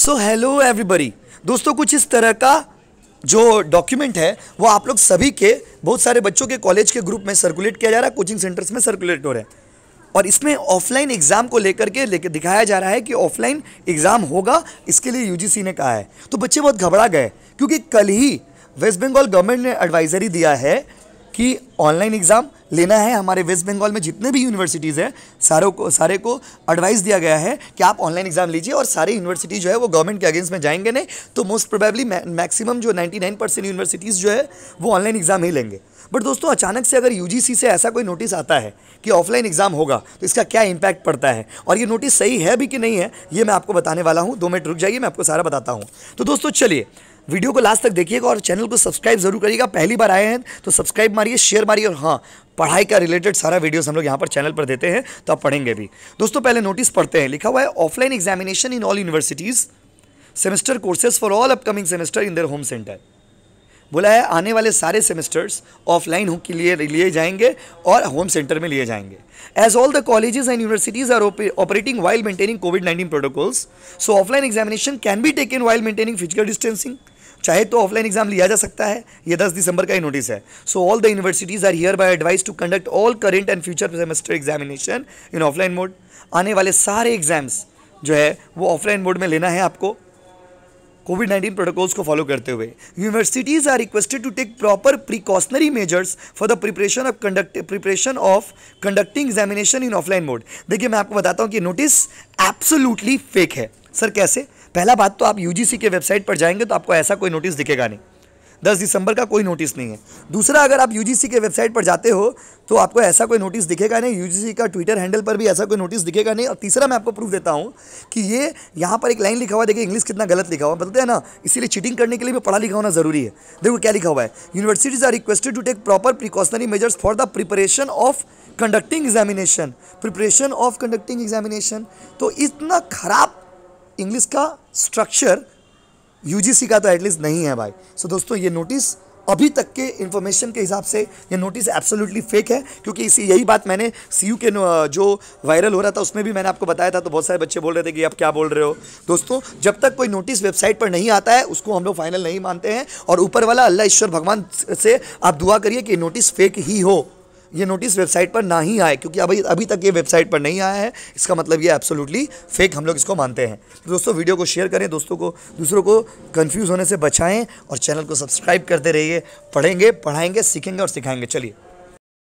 so hello everybody दोस्तों कुछ इस तरह का जो डॉक्यूमेंट है वो आप लोग सभी के बहुत सारे बच्चों के कॉलेज के ग्रुप में सर्कुलेट किया जा रहा है कोचिंग सेंटर्स में सर्कुलेट हो रहा है और इसमें ऑफलाइन एग्ज़ाम को लेकर के लेकर दिखाया जा रहा है कि ऑफलाइन एग्ज़ाम होगा इसके लिए यूजीसी ने कहा है तो बच्चे बहुत घबरा गए क्योंकि कल ही वेस्ट बंगाल गवर्नमेंट ने एडवाइजरी दिया है कि ऑनलाइन एग्ज़ाम लेना है हमारे वेस्ट बंगाल में जितने भी यूनिवर्सिटीज़ हैं सारों को सारे को एडवाइस दिया गया है कि आप ऑनलाइन एग्ज़ाम लीजिए और सारे यूनिवर्सिटी जो है वो गवर्नमेंट के अगेंस्ट में जाएंगे नहीं तो मोस्ट प्रोबेबली मैक्सिमम जो 99 परसेंट यूनिवर्सिटीज़ जो है वो ऑनलाइन एग्ज़ाम ही लेंगे बट दोस्तों अचानक से अगर यू से ऐसा कोई नोटिस आता है कि ऑफलाइन एग्ज़ाम होगा तो इसका क्या इम्पैक्ट पड़ता है और ये नोटिस सही है भी कि नहीं है ये मैं आपको बताने वाला हूँ दो मिनट रुक जाइए मैं आपको सारा बताता हूँ तो दोस्तों चलिए वीडियो को लास्ट तक देखिएगा और चैनल को सब्सक्राइब जरूर करिएगा पहली बार आए हैं तो सब्सक्राइब मारिए शेयर मारिए और हाँ पढ़ाई का रिलेटेड सारा वीडियोस हम लोग यहाँ पर चैनल पर देते हैं तो आप पढ़ेंगे भी दोस्तों पहले नोटिस पढ़ते हैं लिखा हुआ है offline examination in all universities semester courses for all upcoming semester in their home centre बोला है आने वाले सारे सेमेस्टर्स ऑफलाइन के लिए लिए जाएंगे और होम सेंटर में लिए जाएंगे as all the colleges and universities are operating while maintaining covid 19 protocols so offline examination can be taken while maintaining physical distancing चाहे तो ऑफलाइन एग्जाम लिया जा सकता है ये 10 दिसंबर का ही नोटिस है so all the universities are hereby advice to conduct all current and future semester examination in offline mode आने वाले सारे एग्जाम्स जो है वो ऑफलाइन मोड में लेना है आपको कोविड नाइन्टीन प्रोटोकॉल्स को फॉलो करते हुए universities are requested to take proper precautionary measures for the preparation of conduct preparation of conducting examination in offline mode देखिए मैं आपको बताता हूँ कि नोटिस एब्सोलूटली फेक है सर कैसे पहला बात तो आप यूजीसी के वेबसाइट पर जाएंगे तो आपको ऐसा कोई नोटिस दिखेगा नहीं दस दिसंबर का कोई नोटिस नहीं है दूसरा अगर आप यूजीसी के वेबसाइट पर जाते हो तो आपको ऐसा कोई नोटिस दिखेगा नहीं यू का ट्विटर हैंडल पर भी ऐसा कोई नोटिस दिखेगा नहीं और तीसरा मैं आपको प्रूफ देता हूँ कि ये यहाँ पर एक लाइन लिखा हुआ है देखिए इंग्लिश कितना गलत लिखा हुआ बताते बोलते हैं ना इसीलिए चीटिंग करने के लिए भी पढ़ा लिखा होना जरूरी है देखो क्या लिखा हुआ है universities are requested to take proper precautionary measures for the preparation of conducting examination preparation of conducting examination तो इतना खराब इंग्लिश का स्ट्रक्चर यूजीसी का तो एटलीस्ट नहीं है भाई सो so, दोस्तों ये नोटिस अभी तक के इन्फॉर्मेशन के हिसाब से ये नोटिस एब्सोल्युटली फेक है क्योंकि इसी यही बात मैंने सी के जो वायरल हो रहा था उसमें भी मैंने आपको बताया था तो बहुत सारे बच्चे बोल रहे थे कि आप क्या बोल रहे हो दोस्तों जब तक कोई नोटिस वेबसाइट पर नहीं आता है उसको हम लोग फाइनल नहीं मानते हैं और ऊपर वाला अल्लाह ईश्वर भगवान से आप दुआ करिए कि नोटिस फेक ही हो ये नोटिस वेबसाइट पर ना ही आए क्योंकि अभी अभी तक ये वेबसाइट पर नहीं आया है इसका मतलब ये एब्सोल्युटली फेक हम लोग इसको मानते हैं तो दोस्तों वीडियो को शेयर करें दोस्तों को दूसरों को कन्फ्यूज़ होने से बचाएँ और चैनल को सब्सक्राइब करते रहिए पढ़ेंगे पढ़ाएंगे सीखेंगे और सिखाएंगे चलिए